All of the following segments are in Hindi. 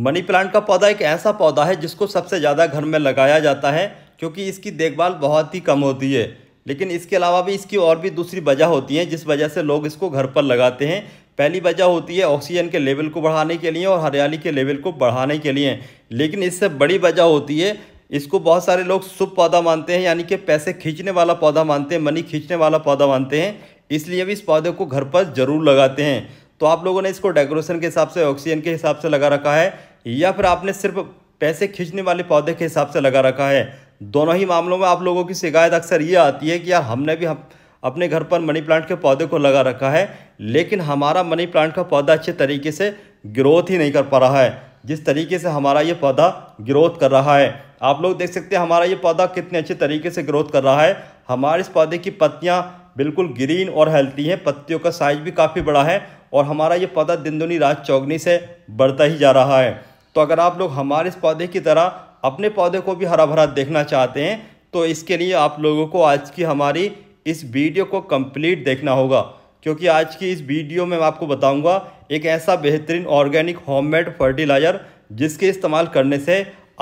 मनी प्लांट का पौधा एक ऐसा पौधा है जिसको सबसे ज़्यादा घर में लगाया जाता है क्योंकि इसकी देखभाल बहुत ही कम होती है लेकिन इसके अलावा भी इसकी और भी दूसरी वजह होती हैं जिस वजह से लोग इसको घर पर लगाते हैं पहली वजह होती है ऑक्सीजन के लेवल को बढ़ाने के लिए और हरियाली के लेवल को बढ़ाने के लिए लेकिन इससे बड़ी वजह होती है इसको बहुत सारे लोग शुभ पौधा मानते हैं यानी कि पैसे खींचने वाला पौधा मानते हैं मनी खींचने वाला पौधा मानते हैं इसलिए भी इस पौधे को घर पर ज़रूर लगाते हैं तो आप लोगों ने इसको डेकोरेशन के हिसाब से ऑक्सीजन के हिसाब से लगा रखा है या फिर आपने सिर्फ पैसे खींचने वाले पौधे के हिसाब से लगा रखा है दोनों ही मामलों में आप लोगों की शिकायत अक्सर ये आती है कि यार हमने भी हम अपने घर पर मनी प्लांट के पौधे को लगा रखा है लेकिन हमारा मनी प्लांट का पौधा अच्छे तरीके से ग्रोथ ही नहीं कर पा रहा है जिस तरीके से हमारा ये पौधा ग्रोथ कर रहा है आप लोग देख सकते हैं हमारा ये पौधा कितने अच्छे तरीके से ग्रोथ कर रहा है हमारे इस पौधे की पत्तियाँ बिल्कुल ग्रीन और हेल्थी हैं पत्तियों का साइज भी काफ़ी बड़ा है और हमारा ये पौधा दिन दुनी रात चौगनी से बढ़ता ही जा रहा है तो अगर आप लोग हमारे इस पौधे की तरह अपने पौधे को भी हरा भरा देखना चाहते हैं तो इसके लिए आप लोगों को आज की हमारी इस वीडियो को कंप्लीट देखना होगा क्योंकि आज की इस वीडियो में मैं आपको बताऊंगा एक ऐसा बेहतरीन ऑर्गेनिक होममेड फर्टिलाइज़र जिसके इस्तेमाल करने से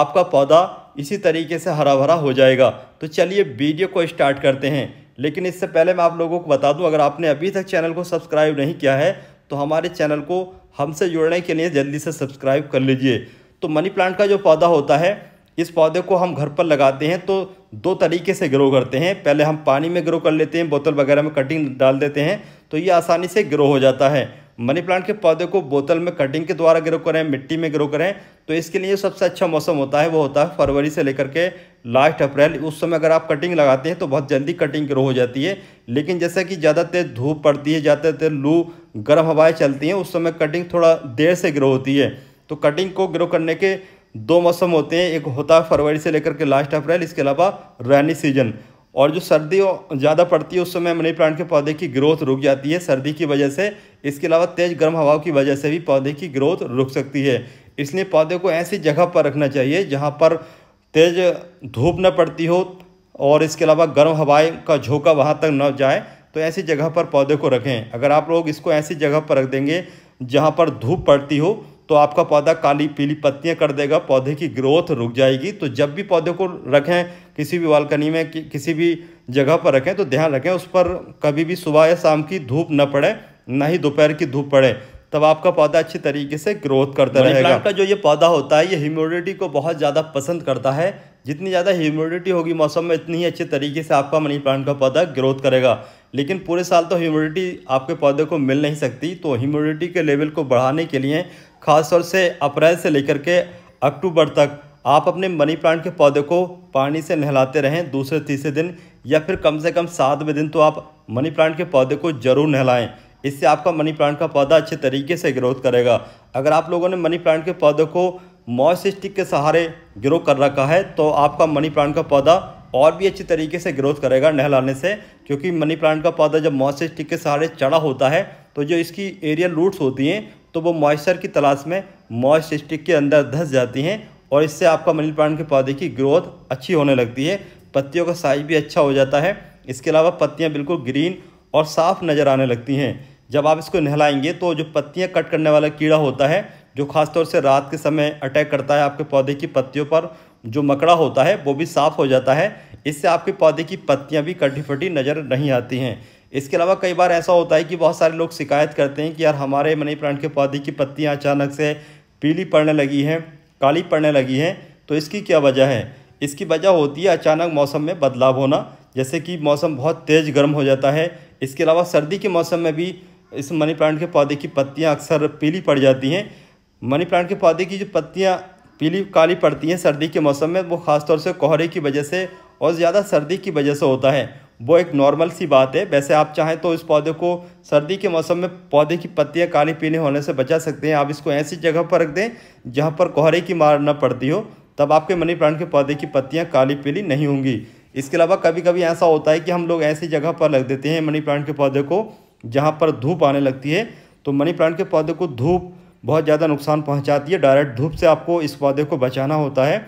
आपका पौधा इसी तरीके से हरा भरा हो जाएगा तो चलिए वीडियो को स्टार्ट करते हैं लेकिन इससे पहले मैं आप लोगों को बता दूं अगर आपने अभी तक चैनल को सब्सक्राइब नहीं किया है तो हमारे चैनल को हमसे जुड़ने के लिए जल्दी से सब्सक्राइब कर लीजिए तो मनी प्लांट का जो पौधा होता है इस पौधे को हम घर पर लगाते हैं तो दो तरीके से ग्रो करते हैं पहले हम पानी में ग्रो कर लेते हैं बोतल वगैरह में कटिंग डाल देते हैं तो ये आसानी से ग्रो हो जाता है मनी प्लांट के पौधे को बोतल में कटिंग के द्वारा ग्रो करें मिट्टी में ग्रो करें तो इसके लिए सबसे अच्छा मौसम होता है वो होता है फरवरी से लेकर के लास्ट अप्रैल उस समय अगर आप कटिंग लगाते हैं तो बहुत जल्दी कटिंग ग्रो हो जाती है लेकिन जैसा कि ज़्यादा तेज़ धूप पड़ती है ज़्यादा तेज़ लू गर्म हवाएं चलती हैं उस समय कटिंग थोड़ा देर से ग्रो होती है तो कटिंग को ग्रो करने के दो मौसम होते हैं एक होता है फरवरी से लेकर के लास्ट अप्रैल इसके अलावा रैनी सीजन और जो सर्दी ज़्यादा पड़ती है उस समय मनी प्लांट के पौधे की ग्रोथ रुक जाती है सर्दी की वजह से इसके अलावा तेज़ गर्म हवाओं की वजह से भी पौधे की ग्रोथ रुक सकती है इसलिए पौधे को ऐसी जगह पर रखना चाहिए जहाँ पर तेज़ धूप न पड़ती हो और इसके अलावा गर्म हवाएं का झोंका वहाँ तक न जाए तो ऐसी जगह पर पौधे को रखें अगर आप लोग इसको ऐसी जगह पर रख देंगे जहाँ पर धूप पड़ती हो तो आपका पौधा काली पीली पत्तियां कर देगा पौधे की ग्रोथ रुक जाएगी तो जब भी पौधे को रखें किसी भी बालकनी में कि, किसी भी जगह पर रखें तो ध्यान रखें उस पर कभी भी सुबह या शाम की धूप न पड़े ना ही दोपहर की धूप पड़े तब आपका पौधा अच्छी तरीके से ग्रोथ करता रहेगा प्लांट का जो ये पौधा होता है ये ह्यूमिडिटी को बहुत ज़्यादा पसंद करता है जितनी ज़्यादा ह्यूमिडिटी होगी मौसम में इतनी ही अच्छे तरीके से आपका मनी प्लांट का पौधा ग्रोथ करेगा लेकिन पूरे साल तो ह्यूमिडिटी आपके पौधे को मिल नहीं सकती तो ह्यूमिडिटी के लेवल को बढ़ाने के लिए खासतौर से अप्रैल से लेकर के अक्टूबर तक आप अपने मनी प्लांट के पौधे को पानी से नहलाते रहें दूसरे तीसरे दिन या फिर कम से कम सातवें दिन तो आप मनी प्लांट के पौधे को ज़रूर नहलाएं इससे आपका मनी प्लांट का पौधा अच्छे तरीके से ग्रोथ करेगा अगर आप लोगों ने मनी प्लांट के पौधे को मॉइस्टिक के सहारे ग्रो कर रखा है तो आपका मनी प्लांट का पौधा और भी अच्छी तरीके से ग्रोथ करेगा नहलाने से क्योंकि मनी प्लांट का पौधा जब मॉइस्टिक के सहारे चढ़ा होता है तो जो इसकी एरियल रूट्स होती हैं तो वो मॉइस्चर की तलाश में मॉइस्टिक के अंदर धंस जाती हैं और इससे आपका मनी प्लांट के पौधे की ग्रोथ अच्छी होने लगती है पत्तियों का साइज भी अच्छा हो जाता है इसके अलावा पत्तियाँ बिल्कुल ग्रीन और साफ़ नज़र आने लगती हैं जब आप इसको नहलाएंगे तो जो पत्तियाँ कट करने वाला कीड़ा होता है जो खासतौर से रात के समय अटैक करता है आपके पौधे की पत्तियों पर जो मकड़ा होता है वो भी साफ़ हो जाता है इससे आपके पौधे की पत्तियाँ भी कटी फटी नज़र नहीं आती हैं इसके अलावा कई बार ऐसा होता है कि बहुत सारे लोग शिकायत करते हैं कि यार हमारे मनी प्लांट के पौधे की पत्तियाँ अचानक से पीली पड़ने लगी हैं काली पड़ने लगी हैं तो इसकी क्या वजह है इसकी वजह होती है अचानक मौसम में बदलाव होना जैसे कि मौसम बहुत तेज़ गर्म हो जाता है इसके अलावा सर्दी के मौसम में भी इस मनी प्लांट के पौधे की पत्तियाँ अक्सर पीली पड़ जाती हैं मनी प्लांट के पौधे की जो पत्तियाँ पीली काली पड़ती हैं सर्दी के मौसम में वो ख़ासतौर से कोहरे की वजह से और ज़्यादा सर्दी की वजह से होता है वो एक नॉर्मल सी बात है वैसे आप चाहें तो इस पौधे को सर्दी के मौसम में पौधे की पत्तियां काली पीली होने से बचा सकते हैं आप इसको ऐसी जगह पर रख दें जहां पर कोहरे की मार न पड़ती हो तब आपके मनी प्लांट के पौधे की पत्तियां काली पीली नहीं होंगी इसके अलावा कभी कभी ऐसा होता है कि हम लोग ऐसी जगह पर रख देते हैं मनी प्लांट के पौधे को जहाँ पर धूप आने लगती है तो मनी प्लांट के पौधे को धूप बहुत ज़्यादा नुकसान पहुँचाती है डायरेक्ट धूप से आपको इस पौधे को बचाना होता है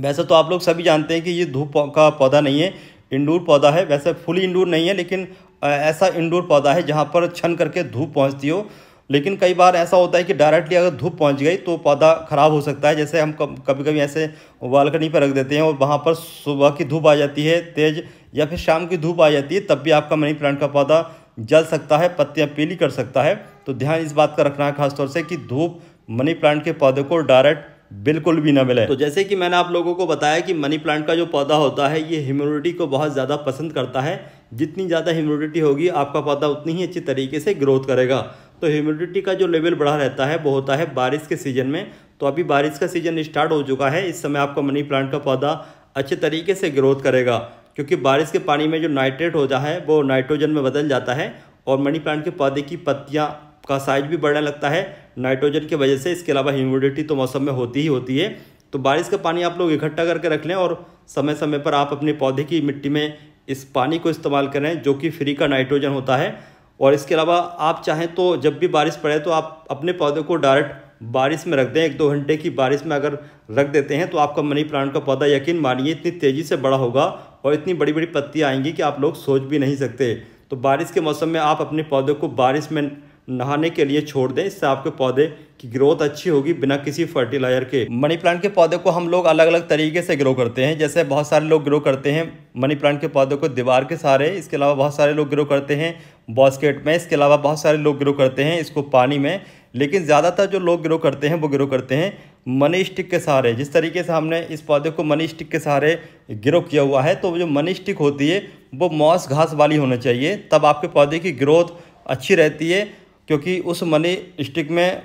वैसे तो आप लोग सभी जानते हैं कि ये धूप का पौधा नहीं है इंडोर पौधा है वैसे फुल इंडोर नहीं है लेकिन ऐसा इंडोर पौधा है जहाँ पर छन करके धूप पहुँचती हो लेकिन कई बार ऐसा होता है कि डायरेक्टली अगर धूप पहुंच गई तो पौधा ख़राब हो सकता है जैसे हम कभी कभी ऐसे बालकनी पर रख देते हैं और वहाँ पर सुबह की धूप आ जाती है तेज़ या फिर शाम की धूप आ जाती है तब भी आपका मनी प्लांट का पौधा जल सकता है पत्तियाँ पीली कर सकता है तो ध्यान इस बात का रखना है खासतौर से कि धूप मनी प्लांट के पौधे को डायरेक्ट बिल्कुल भी ना मिले तो जैसे कि मैंने आप लोगों को बताया कि मनी प्लांट का जो पौधा होता है ये ह्यूमिडिटी को बहुत ज़्यादा पसंद करता है जितनी ज़्यादा ह्यूमिडिटी होगी आपका पौधा उतनी ही अच्छी तरीके से ग्रोथ करेगा तो ह्यूमिडिटी का जो लेवल बढ़ा रहता है वो होता है बारिश के सीज़न में तो अभी बारिश का सीज़न स्टार्ट हो चुका है इस समय आपका मनी प्लांट का पौधा अच्छे तरीके से ग्रोथ करेगा क्योंकि बारिश के पानी में जो नाइट्रेट होता है वो नाइट्रोजन में बदल जाता है और मनी प्लांट के पौधे की पत्तियाँ का साइज भी बढ़ने लगता है नाइट्रोजन की वजह से इसके अलावा ह्यूमिडिटी तो मौसम में होती ही होती है तो बारिश का पानी आप लोग इकट्ठा करके रख लें और समय समय पर आप अपने पौधे की मिट्टी में इस पानी को इस्तेमाल करें जो कि फ्री का नाइट्रोजन होता है और इसके अलावा आप चाहें तो जब भी बारिश पड़े तो आप अपने पौधे को डायरेक्ट बारिश में रख दें एक दो घंटे की बारिश में अगर रख देते हैं तो आपका मनी प्लांट का पौधा यकीन मानिए इतनी तेज़ी से बड़ा होगा और इतनी बड़ी बड़ी पत्तियाँ आएंगी कि आप लोग सोच भी नहीं सकते तो बारिश के मौसम में आप अपने पौधों को बारिश में नहाने के लिए छोड़ दें इससे आपके पौधे की ग्रोथ अच्छी होगी बिना किसी फर्टिलाइजर के मनी प्लांट के पौधे को हम लोग अलग अलग तरीके से ग्रो करते हैं जैसे बहुत सारे लोग ग्रो करते हैं मनी प्लांट के पौधों को दीवार के सहारे इसके अलावा बहुत सारे लोग ग्रो करते हैं बॉस्केट में इसके अलावा बहुत सारे लोग ग्रो करते हैं इसको पानी में लेकिन ज़्यादातर जो लोग ग्रो करते हैं वो ग्रो करते हैं मनी स्टिक के सहारे जिस तरीके से हमने इस पौधे को मनी स्टिक के सहारे ग्रो किया हुआ है तो जो मनी स्टिक होती है वो मॉस घास वाली होना चाहिए तब आपके पौधे की ग्रोथ अच्छी रहती है क्योंकि उस मनी स्टिक में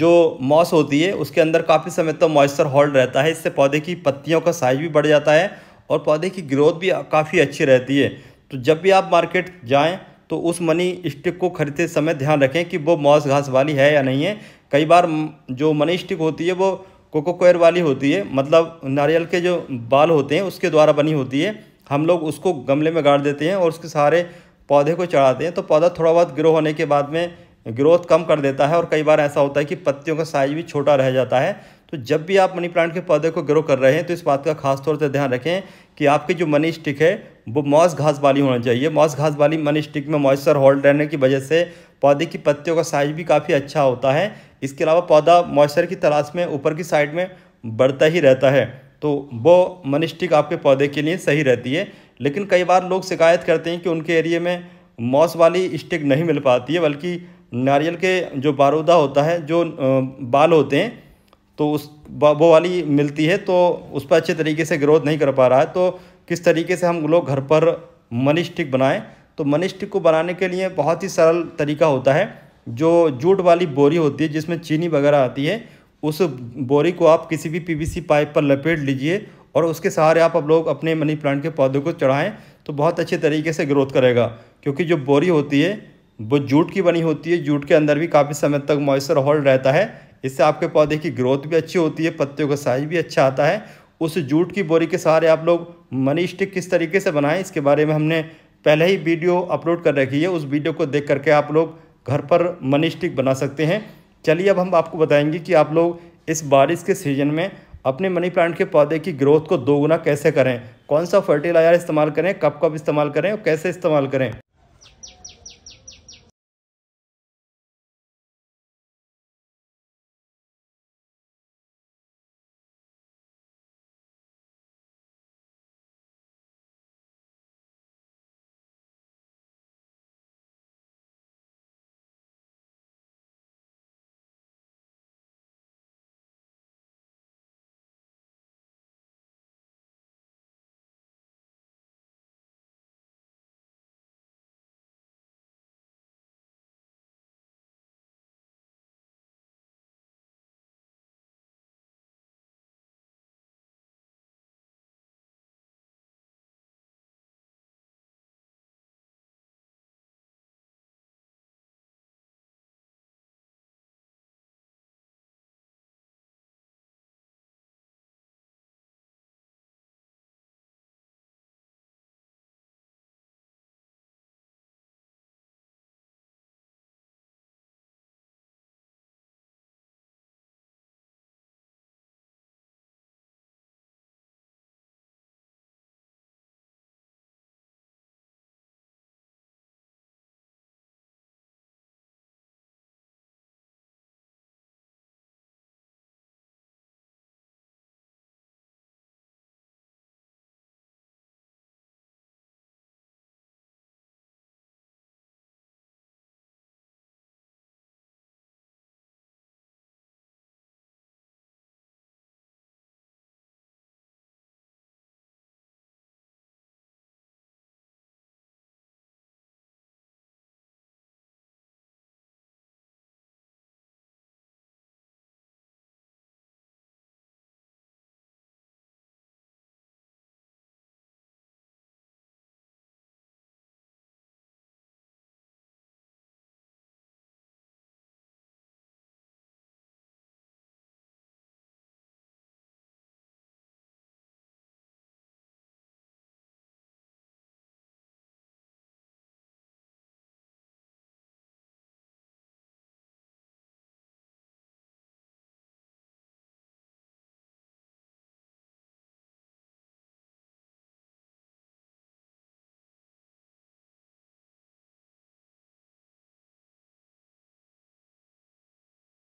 जो मॉस होती है उसके अंदर काफ़ी समय तक तो मॉइस्चर होल्ड रहता है इससे पौधे की पत्तियों का साइज भी बढ़ जाता है और पौधे की ग्रोथ भी काफ़ी अच्छी रहती है तो जब भी आप मार्केट जाएँ तो उस मनी स्टिक को खरीदते समय ध्यान रखें कि वो मॉस घास वाली है या नहीं है कई बार जो मनी स्टिक होती है वो कोको कोयर वाली होती है मतलब नारियल के जो बाल होते हैं उसके द्वारा बनी होती है हम लोग उसको गमले में गाड़ देते हैं और उसके सारे पौधे को चढ़ाते हैं तो पौधा थोड़ा बहुत ग्रो होने के बाद में ग्रोथ कम कर देता है और कई बार ऐसा होता है कि पत्तियों का साइज भी छोटा रह जाता है तो जब भी आप मनी प्लांट के पौधे को ग्रो कर रहे हैं तो इस बात का खास तौर से ध्यान रखें कि आपकी जो मनी स्टिक है वो मॉस घास वाली होना चाहिए मॉस घास वाली मनी स्टिक में मॉइस्चर होल्ड रहने की वजह से पौधे की पत्तियों का साइज भी काफ़ी अच्छा होता है इसके अलावा पौधा मॉइस्चर की तलाश में ऊपर की साइड में बढ़ता ही रहता है तो वो मनिस्टिक आपके पौधे के लिए सही रहती है लेकिन कई बार लोग शिकायत करते हैं कि उनके एरिए में मॉस वाली स्टिक नहीं मिल पाती है बल्कि नारियल के जो बारूदा होता है जो बाल होते हैं तो उस वो वाली मिलती है तो उस पर अच्छे तरीके से ग्रोथ नहीं कर पा रहा है तो किस तरीके से हम लोग घर पर मनी स्टिक बनाएँ तो स्टिक को बनाने के लिए बहुत ही सरल तरीका होता है जो जूट वाली बोरी होती है जिसमें चीनी वगैरह आती है उस बोरी को आप किसी भी पीवीसी पाइप पर लपेट लीजिए और उसके सहारे आप अब लोग अपने मनी प्लांट के पौधों को चढ़ाएं तो बहुत अच्छे तरीके से ग्रोथ करेगा क्योंकि जो बोरी होती है वो जूट की बनी होती है जूट के अंदर भी काफ़ी समय तक मॉइस्चर होल्ड रहता है इससे आपके पौधे की ग्रोथ भी अच्छी होती है पत्तियों का साइज भी अच्छा आता है उस जूट की बोरी के सहारे आप लोग मनी स्टिक किस तरीके से बनाएं इसके बारे में हमने पहले ही वीडियो अपलोड कर रखी है उस वीडियो को देख करके आप लोग घर पर मनी स्टिक बना सकते हैं चलिए अब हम आपको बताएंगे कि आप लोग इस बारिश के सीजन में अपने मनी प्लांट के पौधे की ग्रोथ को दोगुना कैसे करें कौन सा फर्टिलाइजर इस्तेमाल करें कब कब इस्तेमाल करें और कैसे इस्तेमाल करें